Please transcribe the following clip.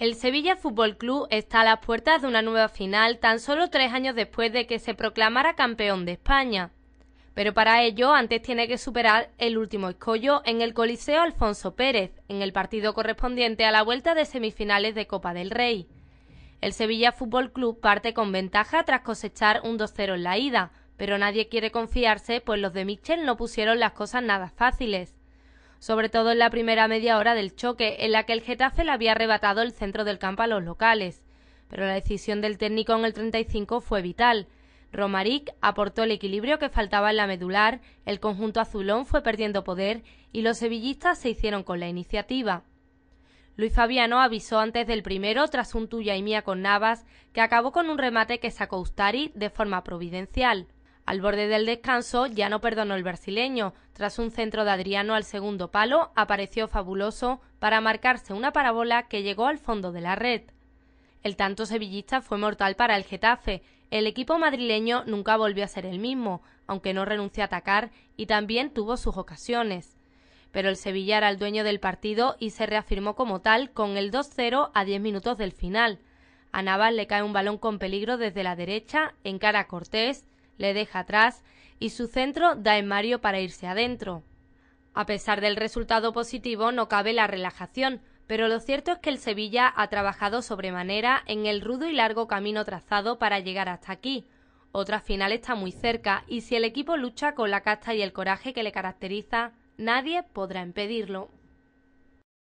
El Sevilla Fútbol Club está a las puertas de una nueva final tan solo tres años después de que se proclamara campeón de España. Pero para ello antes tiene que superar el último escollo en el Coliseo Alfonso Pérez, en el partido correspondiente a la vuelta de semifinales de Copa del Rey. El Sevilla Fútbol Club parte con ventaja tras cosechar un 2-0 en la ida, pero nadie quiere confiarse pues los de Michel no pusieron las cosas nada fáciles sobre todo en la primera media hora del choque, en la que el Getafe había arrebatado el centro del campo a los locales. Pero la decisión del técnico en el 35 fue vital. Romaric aportó el equilibrio que faltaba en la medular, el conjunto azulón fue perdiendo poder y los sevillistas se hicieron con la iniciativa. Luis Fabiano avisó antes del primero tras un tuya y mía con Navas que acabó con un remate que sacó Ustari de forma providencial. Al borde del descanso ya no perdonó el brasileño. Tras un centro de Adriano al segundo palo, apareció fabuloso para marcarse una parábola que llegó al fondo de la red. El tanto sevillista fue mortal para el Getafe. El equipo madrileño nunca volvió a ser el mismo, aunque no renunció a atacar y también tuvo sus ocasiones. Pero el Sevilla era dueño del partido y se reafirmó como tal con el 2-0 a 10 minutos del final. A Navas le cae un balón con peligro desde la derecha, encara a Cortés le deja atrás y su centro da en Mario para irse adentro. A pesar del resultado positivo no cabe la relajación, pero lo cierto es que el Sevilla ha trabajado sobremanera en el rudo y largo camino trazado para llegar hasta aquí. Otra final está muy cerca y si el equipo lucha con la casta y el coraje que le caracteriza, nadie podrá impedirlo.